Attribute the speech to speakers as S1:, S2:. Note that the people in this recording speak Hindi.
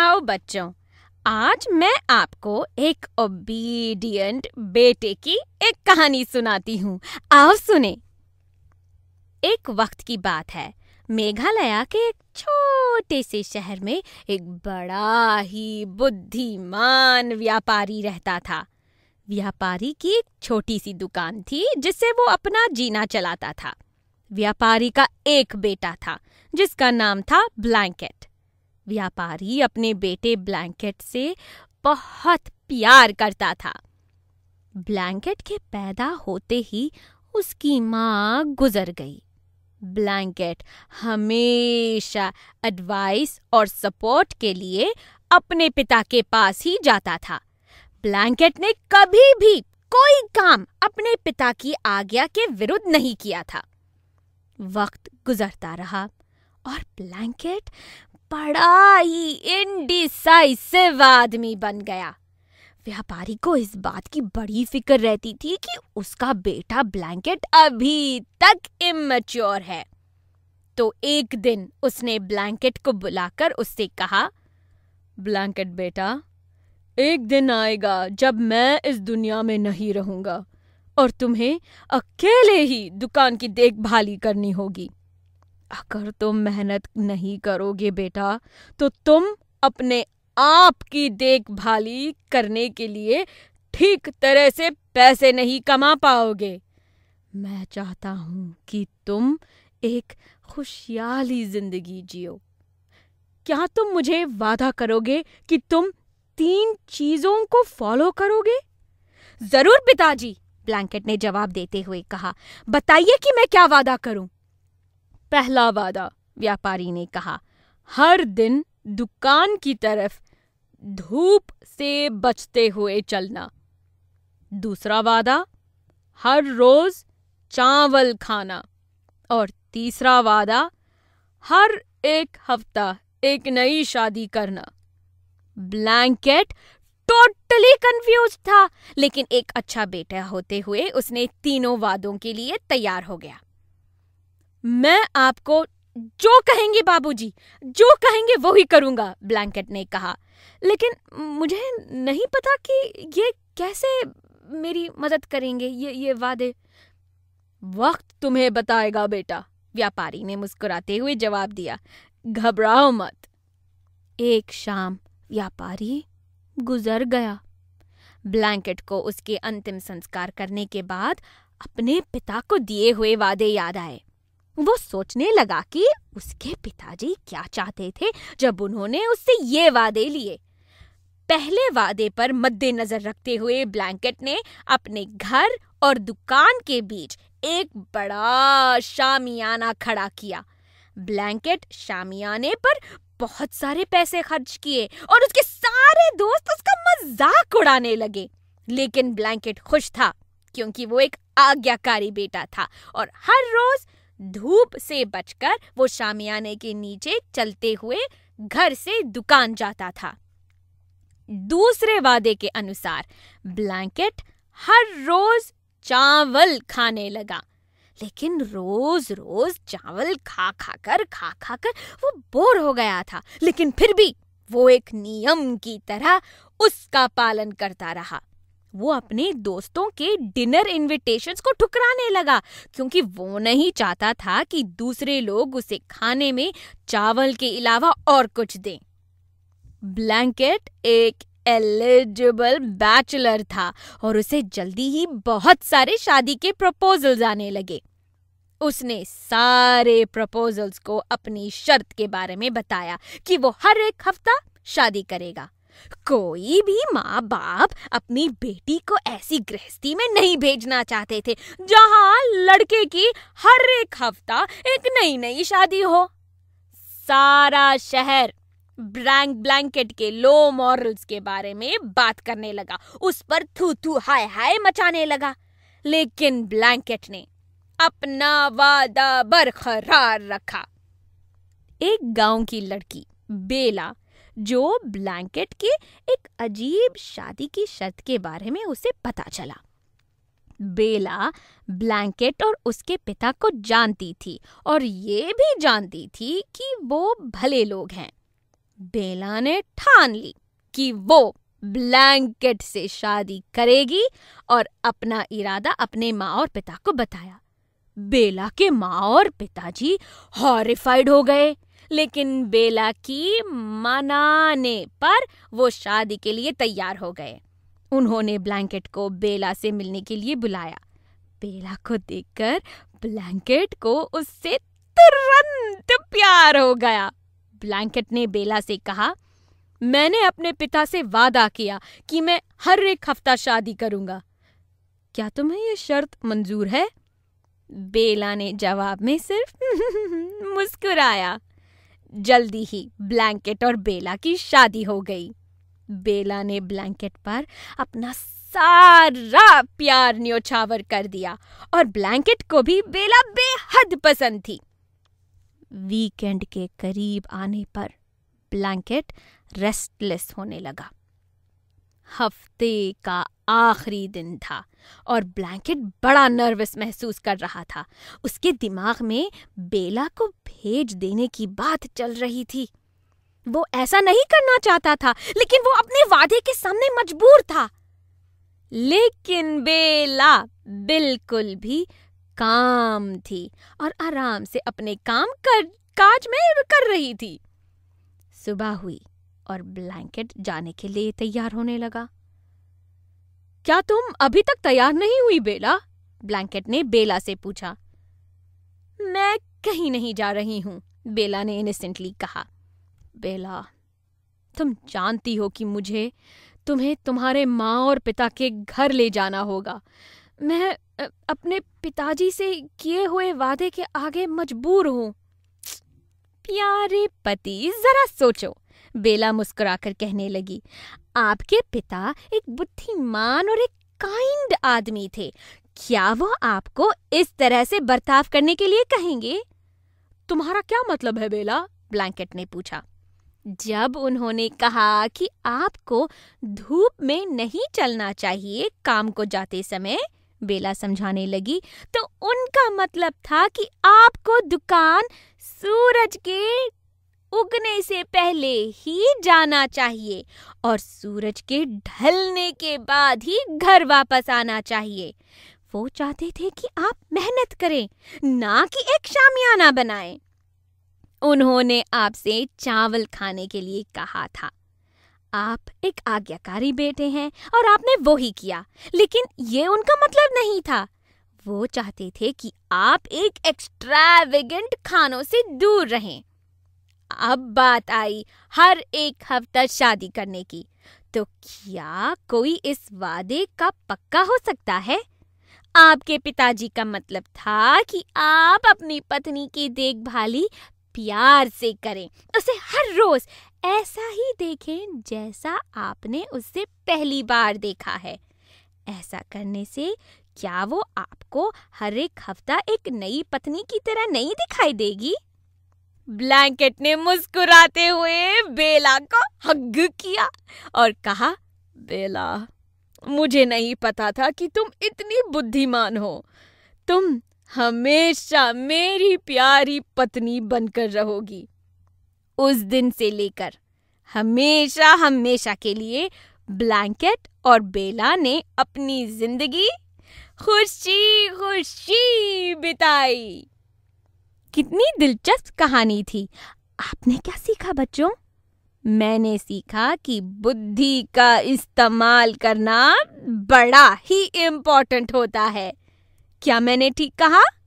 S1: आओ बच्चों आज मैं आपको एक ओबीडियंट बेटे की एक कहानी सुनाती हूँ आओ सुने एक वक्त की बात है मेघालय के एक छोटे से शहर में एक बड़ा ही बुद्धिमान व्यापारी रहता था व्यापारी की एक छोटी सी दुकान थी जिससे वो अपना जीना चलाता था व्यापारी का एक बेटा था जिसका नाम था ब्लैंकेट व्यापारी अपने बेटे ब्लैंकेट से बहुत प्यार करता था ब्लैंकेट के पैदा होते ही उसकी माँ गुजर गई ब्लैंकेट हमेशा एडवाइस और सपोर्ट के लिए अपने पिता के पास ही जाता था ब्लैंकेट ने कभी भी कोई काम अपने पिता की आज्ञा के विरुद्ध नहीं किया था वक्त गुजरता रहा और ब्लैंकेट बड़ा ही इनडिसाइसिव आदमी बन गया व्यापारी को इस बात की बड़ी फिक्र रहती थी कि उसका बेटा ब्लैंकेट अभी तक इमेच्योर है तो एक दिन उसने ब्लैंकेट को बुलाकर उससे कहा ब्लैंकेट बेटा एक दिन आएगा जब मैं इस दुनिया में नहीं रहूंगा और तुम्हें अकेले ही दुकान की देखभाली करनी होगी अगर तुम मेहनत नहीं करोगे बेटा तो तुम अपने आप की देखभाली करने के लिए ठीक तरह से पैसे नहीं कमा पाओगे मैं चाहता हूं कि तुम एक खुशहाली जिंदगी जियो क्या तुम मुझे वादा करोगे कि तुम तीन चीजों को फॉलो करोगे जरूर पिताजी ब्लैंकेट ने जवाब देते हुए कहा बताइए कि मैं क्या वादा करूं पहला वादा व्यापारी ने कहा हर दिन दुकान की तरफ धूप से बचते हुए चलना दूसरा वादा हर रोज चावल खाना और तीसरा वादा हर एक हफ्ता एक नई शादी करना ब्लैंकेट टोटली कंफ्यूज था लेकिन एक अच्छा बेटा होते हुए उसने तीनों वादों के लिए तैयार हो गया मैं आपको जो कहेंगे बाबूजी, जो कहेंगे वो ही करूंगा ब्लैंकेट ने कहा। लेकिन मुझे नहीं पता कि ये कैसे मेरी मदद करेंगे ये ये वादे। वक्त तुम्हें बताएगा बेटा, व्यापारी ने मुस्कुराते हुए जवाब दिया। घबराओ मत। एक शाम व्यापारी गुजर गया। ब्लैंकेट को उसके अंतिम संस्कार करने के बाद अपने पिता को दिए हुए वादे याद आए। वो सोचने लगा कि उसके पिताजी क्या चाहते थे जब उन्होंने उससे ये वादे लिए पहले वादे पर मद्देनजर रखते हुए ब्लैंकेट ने अपने घर और दुकान के बीच एक बड़ा शामियाना खड़ा किया ब्लैंकेट शामियाने पर बहुत सारे पैसे खर्च किए और उसके सारे दोस्त उसका मजाक उड़ाने लगे लेकिन ब्लैंकेट खुश था क्योंकि वो एक आज्ञाकारी बेटा था और हर रोज धूप से बचकर वो शामियाने के नीचे चलते हुए घर से दुकान जाता था दूसरे वादे के अनुसार ब्लैंकेट हर रोज चावल खाने लगा लेकिन रोज रोज चावल खा खा कर खा खा कर वो बोर हो गया था लेकिन फिर भी वो एक नियम की तरह उसका पालन करता रहा वो अपने दोस्तों के डिनर इनविटेशन को ठुकराने लगा क्योंकि वो नहीं चाहता था कि दूसरे लोग उसे खाने में चावल के अलावा और कुछ दें ब्लैंकेट एक एलिजिबल बैचलर था और उसे जल्दी ही बहुत सारे शादी के प्रपोजल्स आने लगे उसने सारे प्रपोजल्स को अपनी शर्त के बारे में बताया कि वो हर एक हफ्ता शादी करेगा कोई भी माँ बाप अपनी बेटी को ऐसी गृहस्थी में नहीं भेजना चाहते थे जहाँ लड़के की हर एक हफ्ता एक नई नई शादी हो सारा शहर ब्रैंक ब्लैंकेट के लो मॉरल्स के बारे में बात करने लगा उस पर थू थू हाय हाय मचाने लगा लेकिन ब्लैंकेट ने अपना वादा बरकरार रखा एक गांव की लड़की बेला जो ब्लैंकेट के एक अजीब शादी की शर्त के बारे में उसे पता चला बेला ब्लैंकेट और उसके पिता को जानती थी और ये भी जानती थी कि वो भले लोग हैं बेला ने ठान ली कि वो ब्लैंकेट से शादी करेगी और अपना इरादा अपने माँ और पिता को बताया बेला के माँ और पिताजी हॉरिफाइड हो गए लेकिन बेला की मनाने पर वो शादी के लिए तैयार हो गए उन्होंने ब्लैंकेट को बेला से मिलने के लिए बुलाया बेला को देखकर ब्लैंकेट को उससे तुरंत प्यार हो गया ब्लैंकेट ने बेला से कहा मैंने अपने पिता से वादा किया कि मैं हर एक हफ्ता शादी करूंगा क्या तुम्हें यह शर्त मंजूर है बेला ने जवाब में सिर्फ मुस्कुराया जल्दी ही ब्लैंकेट और बेला की शादी हो गई बेला ने ब्लैंकेट पर अपना सारा प्यार न्योछावर कर दिया और ब्लैंकेट को भी बेला बेहद पसंद थी वीकेंड के करीब आने पर ब्लैंकेट रेस्टलेस होने लगा हफ्ते का आखिरी दिन था और ब्लैंकेट बड़ा नर्वस महसूस कर रहा था उसके दिमाग में बेला को भेज देने की बात चल रही थी वो ऐसा नहीं करना चाहता था लेकिन वो अपने वादे के सामने मजबूर था लेकिन बेला बिल्कुल भी काम थी और आराम से अपने काम कर काज में कर रही थी सुबह हुई और ब्लैंकेट जाने के लिए तैयार होने लगा क्या तुम अभी तक तैयार नहीं हुई बेला ब्लैंकेट ने बेला से पूछा मैं कहीं नहीं जा रही हूं बेला ने इनसेंटली कहा बेला तुम जानती हो कि मुझे तुम्हें तुम्हारे माँ और पिता के घर ले जाना होगा मैं अपने पिताजी से किए हुए वादे के आगे मजबूर हूं प्यारे पति जरा सोचो बेला मुस्कुराकर कहने लगी आपके पिता एक बुद्धिमान और एक काइंड आदमी थे क्या वो आपको इस तरह से बर्ताव करने के लिए कहेंगे तुम्हारा क्या मतलब है बेला ब्लैंकेट ने पूछा जब उन्होंने कहा कि आपको धूप में नहीं चलना चाहिए काम को जाते समय बेला समझाने लगी तो उनका मतलब था कि आपको दुकान सूरज के उगने से पहले ही जाना चाहिए और सूरज के ढलने के बाद ही घर वापस आना चाहिए वो चाहते थे कि आप मेहनत करें ना कि एक शामियाना बनाएं। उन्होंने आपसे चावल खाने के लिए कहा था आप एक आज्ञाकारी बेटे हैं और आपने वो ही किया लेकिन ये उनका मतलब नहीं था वो चाहते थे कि आप एक एक्स्ट्रावेगेंट खानों से दूर रहें अब बात आई हर एक हफ्ता शादी करने की तो क्या कोई इस वादे का पक्का हो सकता है आपके पिताजी का मतलब था कि आप अपनी पत्नी की देखभाली प्यार से करें उसे हर रोज ऐसा ही देखें जैसा आपने उसे पहली बार देखा है ऐसा करने से क्या वो आपको हर एक हफ्ता एक नई पत्नी की तरह नहीं दिखाई देगी ब्लैंकेट ने मुस्कुराते हुए बेला को हग किया और कहा बेला मुझे नहीं पता था कि तुम इतनी बुद्धिमान हो तुम हमेशा मेरी प्यारी पत्नी बनकर रहोगी उस दिन से लेकर हमेशा हमेशा के लिए ब्लैंकेट और बेला ने अपनी जिंदगी खुशी खुशी बिताई कितनी दिलचस्प कहानी थी आपने क्या सीखा बच्चों मैंने सीखा कि बुद्धि का इस्तेमाल करना बड़ा ही इम्पोर्टेंट होता है क्या मैंने ठीक कहा